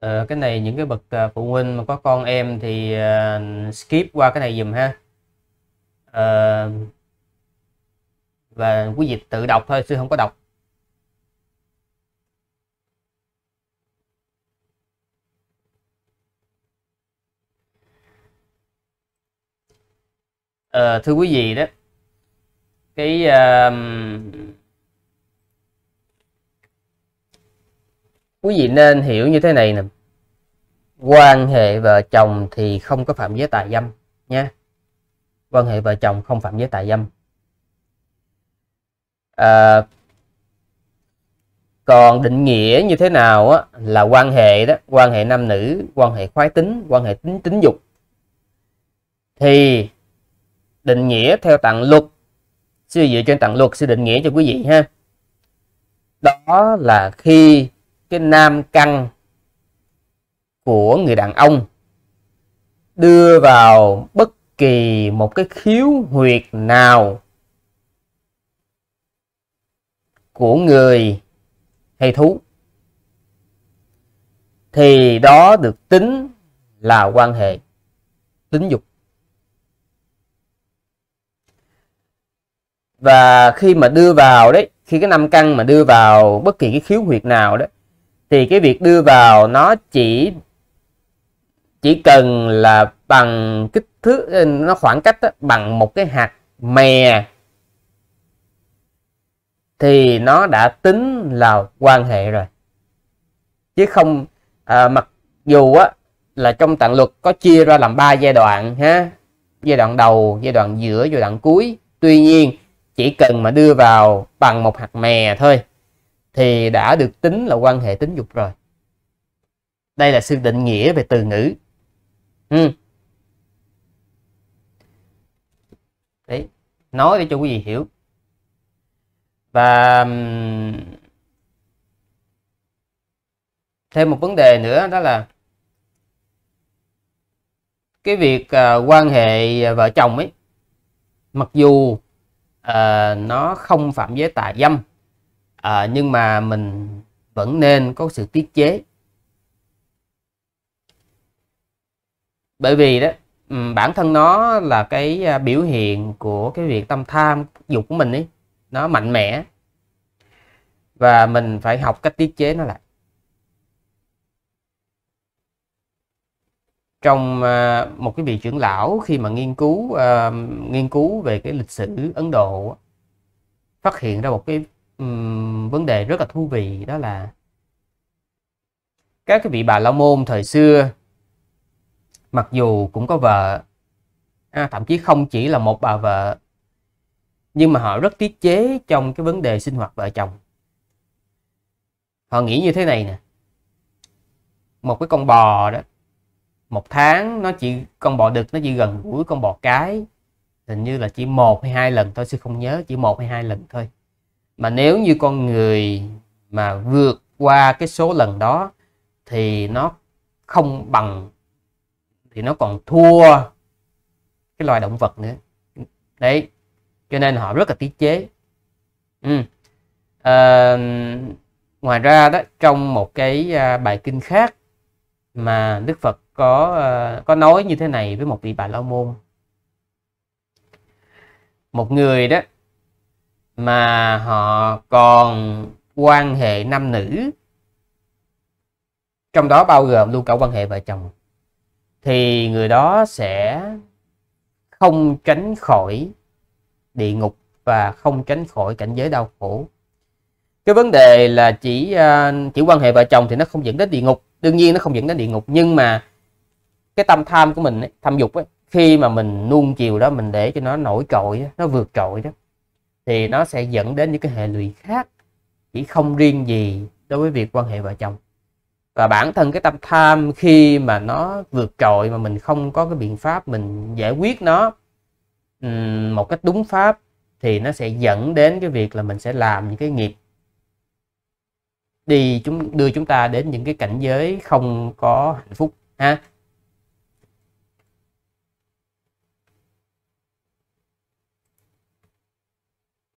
Ờ, cái này những cái bậc ờ, phụ huynh mà có con em thì uh, skip qua cái này dùm ha uh, và quý vị tự đọc thôi sư không có đọc uh, thưa quý vị đó cái uh, quý vị nên hiểu như thế này nè quan hệ vợ chồng thì không có phạm giới tài dâm nha quan hệ vợ chồng không phạm giới tài dâm à, còn định nghĩa như thế nào á, là quan hệ đó quan hệ nam nữ quan hệ khoái tính quan hệ tính tính dục thì định nghĩa theo tặng luật sư dựa trên tặng luật sư định nghĩa cho quý vị ha đó là khi cái nam căn của người đàn ông đưa vào bất kỳ một cái khiếu huyệt nào của người hay thú thì đó được tính là quan hệ tính dục và khi mà đưa vào đấy khi cái năm căn mà đưa vào bất kỳ cái khiếu huyệt nào đó thì cái việc đưa vào nó chỉ chỉ cần là bằng kích thước nó khoảng cách đó, bằng một cái hạt mè thì nó đã tính là quan hệ rồi chứ không à, mặc dù á là trong tạng luật có chia ra làm ba giai đoạn ha giai đoạn đầu giai đoạn giữa giai đoạn cuối tuy nhiên chỉ cần mà đưa vào bằng một hạt mè thôi thì đã được tính là quan hệ tính dục rồi đây là sự định nghĩa về từ ngữ ừ. đấy nói để cho quý vị hiểu và thêm một vấn đề nữa đó là cái việc uh, quan hệ vợ chồng ấy mặc dù uh, nó không phạm giới tà dâm uh, nhưng mà mình vẫn nên có sự tiết chế bởi vì đó bản thân nó là cái biểu hiện của cái việc tâm tham dục của mình ấy nó mạnh mẽ và mình phải học cách tiết chế nó lại trong à, một cái vị trưởng lão khi mà nghiên cứu uh, nghiên cứu về cái lịch sử Ấn Độ phát hiện ra một cái um, vấn đề rất là thú vị đó là các cái vị bà la môn thời xưa mặc dù cũng có vợ à, thậm chí không chỉ là một bà vợ nhưng mà họ rất tiết chế trong cái vấn đề sinh hoạt vợ chồng họ nghĩ như thế này nè một cái con bò đó một tháng nó chỉ con bò đực nó chỉ gần gũi con bò cái hình như là chỉ một hay hai lần thôi sư không nhớ chỉ một hay hai lần thôi mà nếu như con người mà vượt qua cái số lần đó thì nó không bằng thì nó còn thua cái loài động vật nữa đấy cho nên họ rất là tiết chế ừ. à, ngoài ra đó trong một cái à, bài kinh khác mà Đức Phật có à, có nói như thế này với một vị bà la môn một người đó mà họ còn quan hệ nam nữ trong đó bao gồm luôn cả quan hệ vợ chồng thì người đó sẽ không tránh khỏi địa ngục và không tránh khỏi cảnh giới đau khổ cái vấn đề là chỉ à, chỉ quan hệ vợ chồng thì nó không dẫn đến địa ngục đương nhiên nó không dẫn đến địa ngục nhưng mà cái tâm tham của mình ấy, tham dục ấy, khi mà mình nuông chiều đó mình để cho nó nổi trội nó vượt trội đó thì nó sẽ dẫn đến những cái hệ lụy khác chỉ không riêng gì đối với việc quan hệ vợ chồng và bản thân cái tâm tham khi mà nó vượt trội mà mình không có cái biện pháp mình giải quyết nó một cách đúng pháp thì nó sẽ dẫn đến cái việc là mình sẽ làm những cái nghiệp đi chúng đưa chúng ta đến những cái cảnh giới không có hạnh phúc ha